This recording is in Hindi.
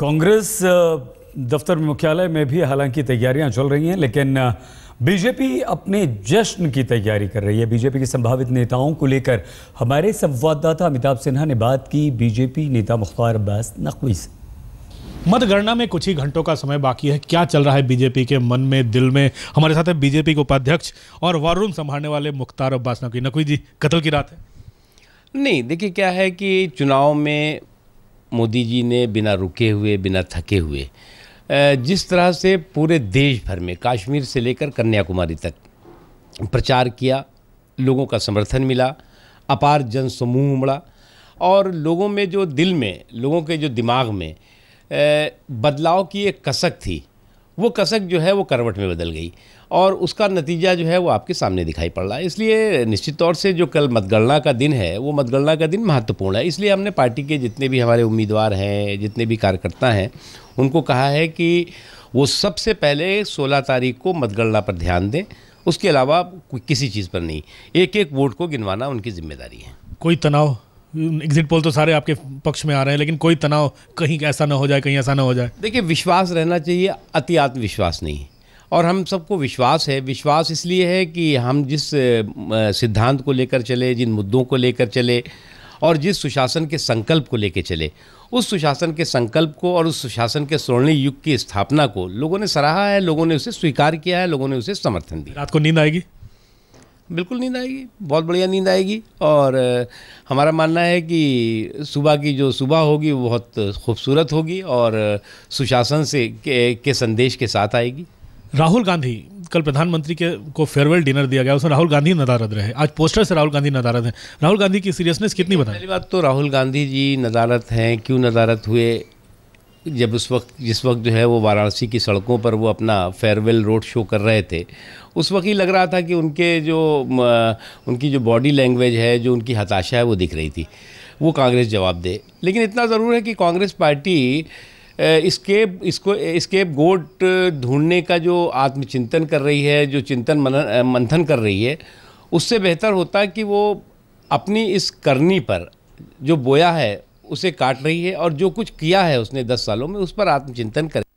कांग्रेस दफ्तर मुख्यालय में भी हालांकि तैयारियां चल रही हैं लेकिन बीजेपी अपने जश्न की तैयारी कर रही है बीजेपी के संभावित नेताओं को लेकर हमारे संवाददाता अमिताभ सिन्हा ने बात की बीजेपी नेता मुख्तार अब्बास नकवी से मतगणना में कुछ ही घंटों का समय बाकी है क्या चल रहा है बीजेपी के मन में दिल में हमारे साथ है बीजेपी के उपाध्यक्ष और वॉर रूम संभालने वाले मुख्तार अब्बास नकवी नकवी जी कतल की रात है नहीं देखिए क्या है कि चुनाव में मोदी जी ने बिना रुके हुए बिना थके हुए जिस तरह से पूरे देश भर में कश्मीर से लेकर कन्याकुमारी तक प्रचार किया लोगों का समर्थन मिला अपार जन समूह उमड़ा और लोगों में जो दिल में लोगों के जो दिमाग में बदलाव की एक कसक थी वो कसक जो है वो करवट में बदल गई और उसका नतीजा जो है वो आपके सामने दिखाई पड़ रहा है इसलिए निश्चित तौर से जो कल मतगणना का दिन है वो मतगणना का दिन महत्वपूर्ण है इसलिए हमने पार्टी के जितने भी हमारे उम्मीदवार हैं जितने भी कार्यकर्ता हैं उनको कहा है कि वो सबसे पहले सोलह तारीख को मतगणना पर ध्यान दें उसके अलावा किसी चीज़ पर नहीं एक एक वोट को गिनवाना उनकी जिम्मेदारी है कोई तनाव एग्जिट पोल तो सारे आपके पक्ष में आ रहे हैं लेकिन कोई तनाव कहीं ऐसा ना हो जाए कहीं ऐसा ना हो जाए देखिए विश्वास रहना चाहिए अति आत्मविश्वास नहीं और हम सबको विश्वास है विश्वास इसलिए है कि हम जिस सिद्धांत को लेकर चले जिन मुद्दों को लेकर चले और जिस सुशासन के संकल्प को लेकर चले उस सुशासन के संकल्प को और उस सुशासन के स्वर्णी युग की स्थापना को लोगों ने सराहा है लोगों ने उसे स्वीकार किया है लोगों ने उसे समर्थन दिया रात को नींद आएगी बिल्कुल नींद आएगी बहुत बढ़िया नींद आएगी और हमारा मानना है कि सुबह की जो सुबह होगी वो बहुत खूबसूरत होगी और सुशासन से के, के संदेश के साथ आएगी राहुल गांधी कल प्रधानमंत्री के को फेयरवेल डिनर दिया गया उसमें राहुल गांधी नदारद रहे आज पोस्टर से राहुल गांधी नदारद हैं राहुल गांधी की सीरियसनेस कितनी बताई पहली बात तो राहुल गांधी जी नदारत हैं क्यों नदारत हुए जब उस वक्त जिस वक्त जो है वो वाराणसी की सड़कों पर वो अपना फेयरवेल रोड शो कर रहे थे उस वक्त ही लग रहा था कि उनके जो उनकी जो बॉडी लैंग्वेज है जो उनकी हताशा है वो दिख रही थी वो कांग्रेस जवाब दे लेकिन इतना ज़रूर है कि कांग्रेस पार्टी इसके इसको इसकेप गोट ढूंढने का जो आत्मचिंतन कर रही है जो चिंतन मंथन कर रही है उससे बेहतर होता कि वो अपनी इस करनी पर जो बोया है उसे काट रही है और जो कुछ किया है उसने दस सालों में उस पर आत्मचिंतन करें